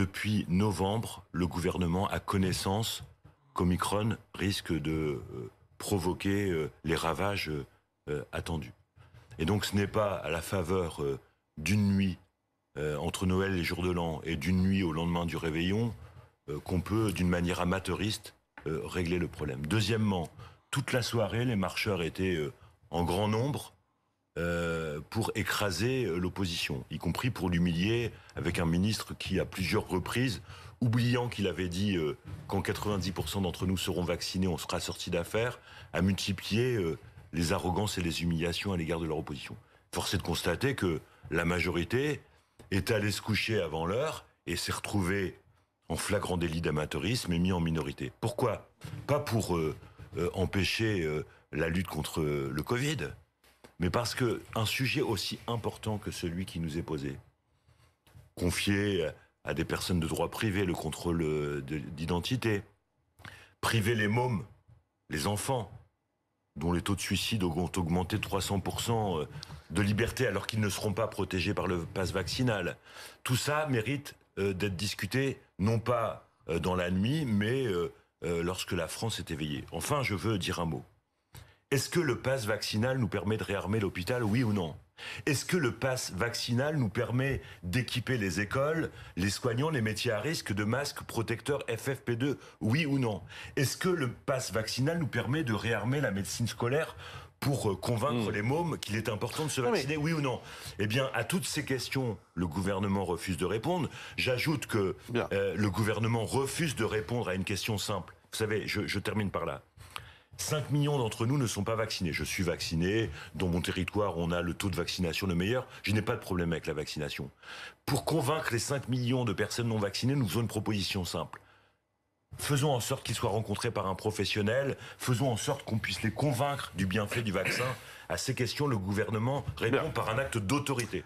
depuis novembre, le gouvernement a connaissance qu'Omicron risque de euh, provoquer euh, les ravages euh, attendus. Et donc ce n'est pas à la faveur d'une nuit entre Noël et Jour de l'An et d'une nuit au lendemain du réveillon qu'on peut, d'une manière amateuriste, régler le problème. Deuxièmement, toute la soirée, les marcheurs étaient en grand nombre pour écraser euh, l'opposition, y compris pour l'humilier avec un ministre qui, à plusieurs reprises, oubliant qu'il avait dit euh, quand 90% d'entre nous seront vaccinés, on sera sorti d'affaires, a multiplié euh, les arrogances et les humiliations à l'égard de leur opposition. Force est de constater que la majorité est allée se coucher avant l'heure et s'est retrouvée en flagrant délit d'amateurisme et mis en minorité. Pourquoi Pas pour empêcher la lutte contre le Covid, mais parce que un sujet aussi important que celui qui nous est posé, confier à des personnes de droit privé le contrôle euh, d'identité, priver les mômes, les enfants, dont les taux de suicide ont augmenté de 300% euh, de liberté alors qu'ils ne seront pas protégés par le passe vaccinal. Tout ça mérite euh, d'être discuté, non pas dans la nuit, mais lorsque la France est éveillée. Enfin, je veux dire un mot. Est-ce que le pass vaccinal nous permet de réarmer l'hôpital, oui ou non Est-ce que le pass vaccinal nous permet d'équiper les écoles, les soignants, les métiers à risque de masques protecteurs FFP2, oui ou non Est-ce que le pass vaccinal nous permet de réarmer la médecine scolaire pour euh, convaincre hmm. les mômes qu'il est important de se ah vacciner, oui, ou non Eh bien, à toutes ces questions, le gouvernement refuse de répondre. J'ajoute que euh, le gouvernement refuse de répondre à une question simple. Vous savez, je termine par là. 5 millions d'entre nous ne sont pas vaccinés. Je suis vacciné. Dans mon territoire, on a le taux de vaccination le meilleur. Je n'ai pas de problème avec la vaccination. Pour convaincre les 5 millions de personnes non vaccinées, nous faisons une proposition simple. Faisons en sorte qu'ils soient rencontrés par un professionnel. Faisons en sorte qu'on puisse les convaincre du bienfait du vaccin. À ces questions, le gouvernement répond par un acte d'autorité.